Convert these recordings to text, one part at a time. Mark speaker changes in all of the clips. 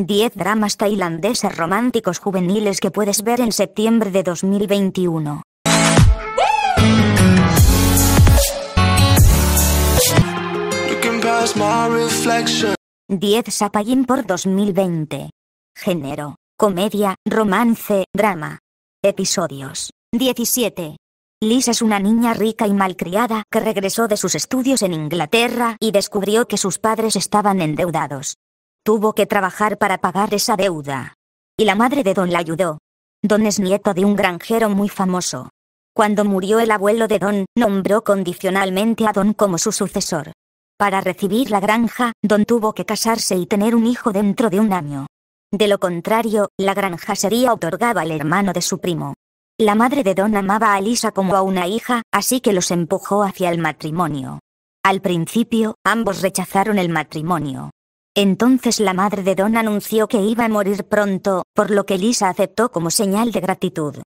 Speaker 1: 10 dramas tailandeses románticos juveniles que puedes ver en septiembre de 2021. 10 Sapayin por 2020. Género. Comedia, romance, drama. Episodios. 17. Liz es una niña rica y malcriada que regresó de sus estudios en Inglaterra y descubrió que sus padres estaban endeudados tuvo que trabajar para pagar esa deuda. Y la madre de Don la ayudó. Don es nieto de un granjero muy famoso. Cuando murió el abuelo de Don, nombró condicionalmente a Don como su sucesor. Para recibir la granja, Don tuvo que casarse y tener un hijo dentro de un año. De lo contrario, la granja sería otorgada al hermano de su primo. La madre de Don amaba a Lisa como a una hija, así que los empujó hacia el matrimonio. Al principio, ambos rechazaron el matrimonio. Entonces la madre de Don anunció que iba a morir pronto, por lo que Lisa aceptó como señal de gratitud.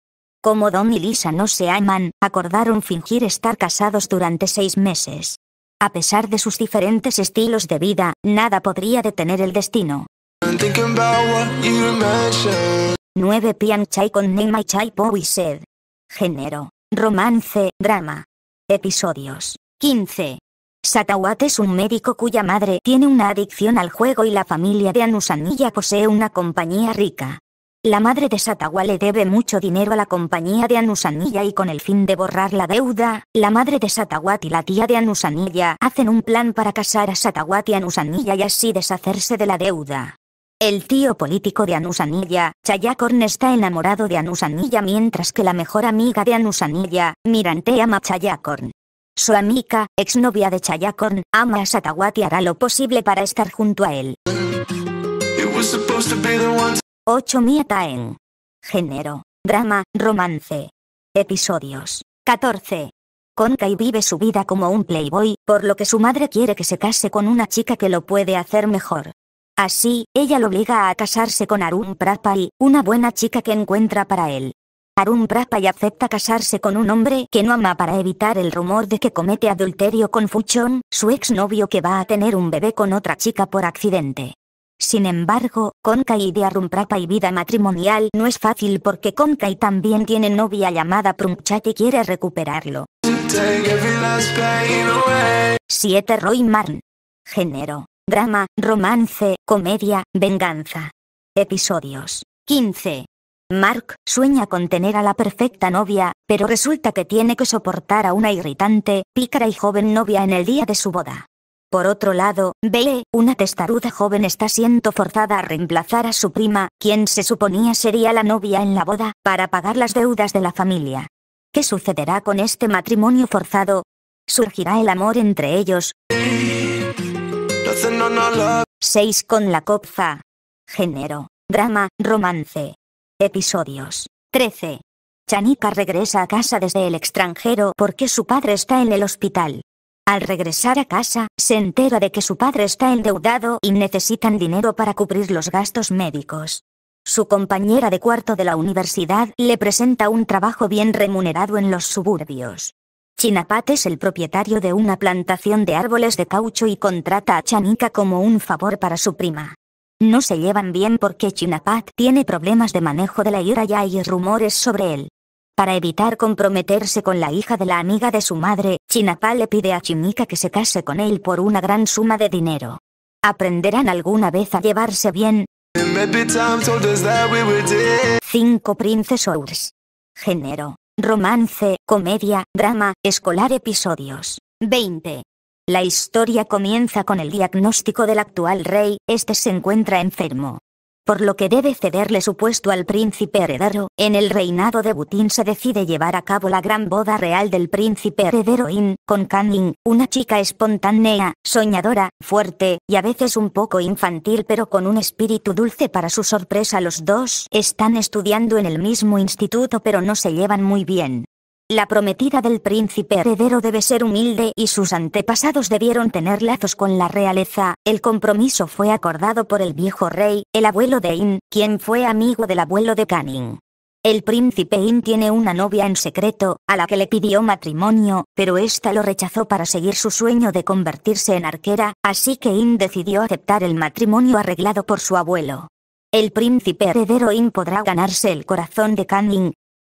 Speaker 1: Como Don y Lisa no se aman, acordaron fingir estar casados durante seis meses. A pesar de sus diferentes estilos de vida, nada podría detener el destino. 9 Pian Chai con Neymar Chai y Género. Romance, drama. Episodios. 15. Satawat es un médico cuya madre tiene una adicción al juego y la familia de Anusanilla posee una compañía rica. La madre de Satawat le debe mucho dinero a la compañía de Anusanilla y con el fin de borrar la deuda, la madre de Satawat y la tía de Anusanilla hacen un plan para casar a Satawat y Anusanilla y así deshacerse de la deuda. El tío político de Anusanilla, Chayakorn está enamorado de Anusanilla mientras que la mejor amiga de Anusanilla, Mirante ama Chayakorn. Su amiga, exnovia de Chayakon, ama a Satawati y hará lo posible para estar junto a él. 8 en Género. Drama, romance. Episodios. 14. Konkai vive su vida como un playboy, por lo que su madre quiere que se case con una chica que lo puede hacer mejor. Así, ella lo obliga a casarse con Arun Prapai, una buena chica que encuentra para él. Prapa y acepta casarse con un hombre que no ama para evitar el rumor de que comete adulterio con Fuchon, su exnovio que va a tener un bebé con otra chica por accidente. Sin embargo, Konkai de Prapa y vida matrimonial no es fácil porque y también tiene novia llamada Prunkchat y quiere recuperarlo. 7 Roy Marn. Género. Drama, romance, comedia, venganza. Episodios. 15. Mark sueña con tener a la perfecta novia, pero resulta que tiene que soportar a una irritante, pícara y joven novia en el día de su boda. Por otro lado, Belle, una testaruda joven está siendo forzada a reemplazar a su prima, quien se suponía sería la novia en la boda, para pagar las deudas de la familia. ¿Qué sucederá con este matrimonio forzado? ¿Surgirá el amor entre ellos? 6 con la copfa Género, drama, romance. Episodios 13. Chanika regresa a casa desde el extranjero porque su padre está en el hospital. Al regresar a casa, se entera de que su padre está endeudado y necesitan dinero para cubrir los gastos médicos. Su compañera de cuarto de la universidad le presenta un trabajo bien remunerado en los suburbios. Chinapat es el propietario de una plantación de árboles de caucho y contrata a Chanika como un favor para su prima. No se llevan bien porque Chinapat tiene problemas de manejo de la ira y hay rumores sobre él. Para evitar comprometerse con la hija de la amiga de su madre, Chinapat le pide a Chimika que se case con él por una gran suma de dinero. ¿Aprenderán alguna vez a llevarse bien? 5 Ours Género. Romance, comedia, drama, escolar episodios. 20. La historia comienza con el diagnóstico del actual rey, este se encuentra enfermo. Por lo que debe cederle su puesto al príncipe heredero, en el reinado de Butín se decide llevar a cabo la gran boda real del príncipe heredero In, con Canning, una chica espontánea, soñadora, fuerte, y a veces un poco infantil pero con un espíritu dulce para su sorpresa los dos están estudiando en el mismo instituto pero no se llevan muy bien. La prometida del príncipe heredero debe ser humilde y sus antepasados debieron tener lazos con la realeza. El compromiso fue acordado por el viejo rey, el abuelo de In, quien fue amigo del abuelo de Canning. El príncipe In tiene una novia en secreto, a la que le pidió matrimonio, pero ésta lo rechazó para seguir su sueño de convertirse en arquera, así que In decidió aceptar el matrimonio arreglado por su abuelo. El príncipe heredero In podrá ganarse el corazón de Canning,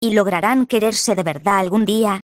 Speaker 1: y lograrán quererse de verdad algún día.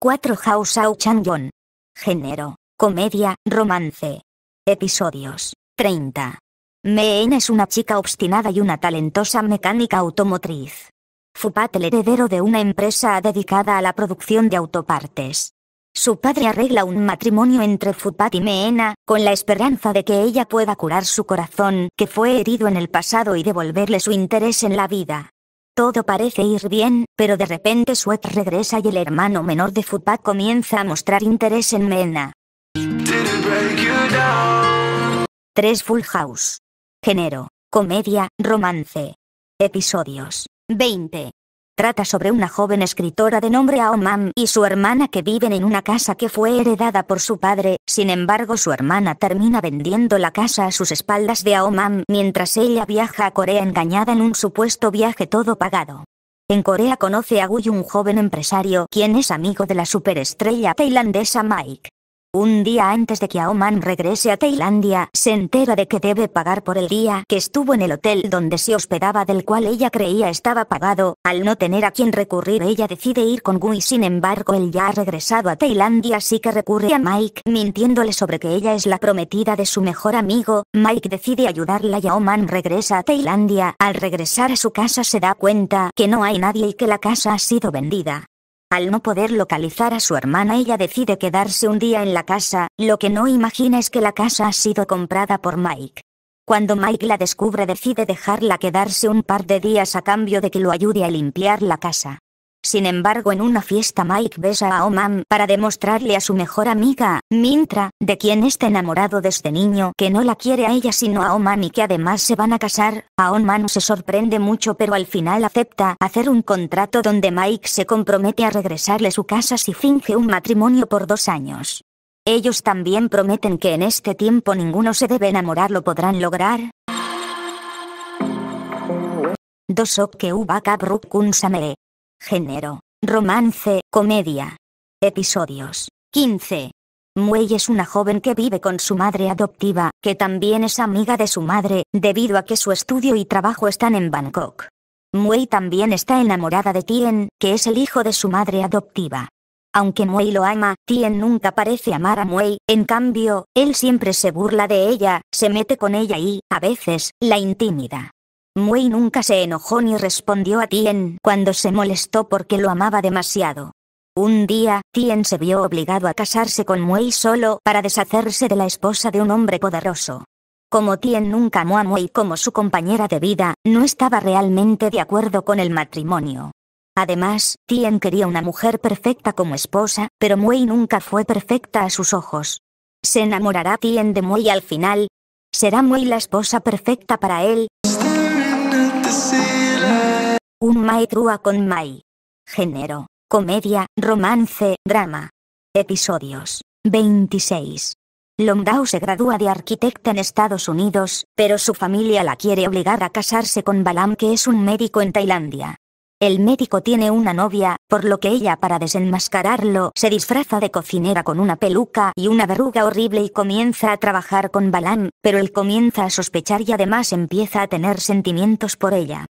Speaker 1: 4 House chan Changyong. Género. Comedia, romance. Episodios. 30. Meen es una chica obstinada y una talentosa mecánica automotriz. Fupat el heredero de una empresa dedicada a la producción de autopartes. Su padre arregla un matrimonio entre Fupat y Meena, con la esperanza de que ella pueda curar su corazón, que fue herido en el pasado y devolverle su interés en la vida. Todo parece ir bien, pero de repente Suet regresa y el hermano menor de Fupat comienza a mostrar interés en Meena. 3 Full House. Género. Comedia, romance. Episodios. 20. Trata sobre una joven escritora de nombre Aomam y su hermana que viven en una casa que fue heredada por su padre, sin embargo su hermana termina vendiendo la casa a sus espaldas de Aomam mientras ella viaja a Corea engañada en un supuesto viaje todo pagado. En Corea conoce a Guy un joven empresario, quien es amigo de la superestrella tailandesa Mike. Un día antes de que Aoman regrese a Tailandia, se entera de que debe pagar por el día que estuvo en el hotel donde se hospedaba del cual ella creía estaba pagado, al no tener a quien recurrir ella decide ir con Gui sin embargo él ya ha regresado a Tailandia así que recurre a Mike, mintiéndole sobre que ella es la prometida de su mejor amigo, Mike decide ayudarla y Aoman regresa a Tailandia, al regresar a su casa se da cuenta que no hay nadie y que la casa ha sido vendida. Al no poder localizar a su hermana ella decide quedarse un día en la casa, lo que no imagina es que la casa ha sido comprada por Mike. Cuando Mike la descubre decide dejarla quedarse un par de días a cambio de que lo ayude a limpiar la casa. Sin embargo en una fiesta Mike besa a Oman para demostrarle a su mejor amiga, Mintra, de quien está enamorado desde este niño que no la quiere a ella sino a Oman y que además se van a casar. A Oman se sorprende mucho pero al final acepta hacer un contrato donde Mike se compromete a regresarle su casa si finge un matrimonio por dos años. Ellos también prometen que en este tiempo ninguno se debe enamorar lo podrán lograr, que kabruk kun Género. Romance, comedia. Episodios. 15. Muey es una joven que vive con su madre adoptiva, que también es amiga de su madre, debido a que su estudio y trabajo están en Bangkok. Muey también está enamorada de Tien, que es el hijo de su madre adoptiva. Aunque Muey lo ama, Tien nunca parece amar a Muey, en cambio, él siempre se burla de ella, se mete con ella y, a veces, la intimida. Muy nunca se enojó ni respondió a Tien cuando se molestó porque lo amaba demasiado. Un día, Tien se vio obligado a casarse con Muy solo para deshacerse de la esposa de un hombre poderoso. Como Tien nunca amó a Muy como su compañera de vida, no estaba realmente de acuerdo con el matrimonio. Además, Tien quería una mujer perfecta como esposa, pero Muy nunca fue perfecta a sus ojos. ¿Se enamorará Tien de Muy al final? ¿Será Muy la esposa perfecta para él? Un maitrua con Mai. Género, comedia, romance, drama. Episodios. 26. Longdao se gradúa de arquitecta en Estados Unidos, pero su familia la quiere obligar a casarse con Balam que es un médico en Tailandia. El médico tiene una novia, por lo que ella para desenmascararlo se disfraza de cocinera con una peluca y una verruga horrible y comienza a trabajar con Balan, pero él comienza a sospechar y además empieza a tener sentimientos por ella.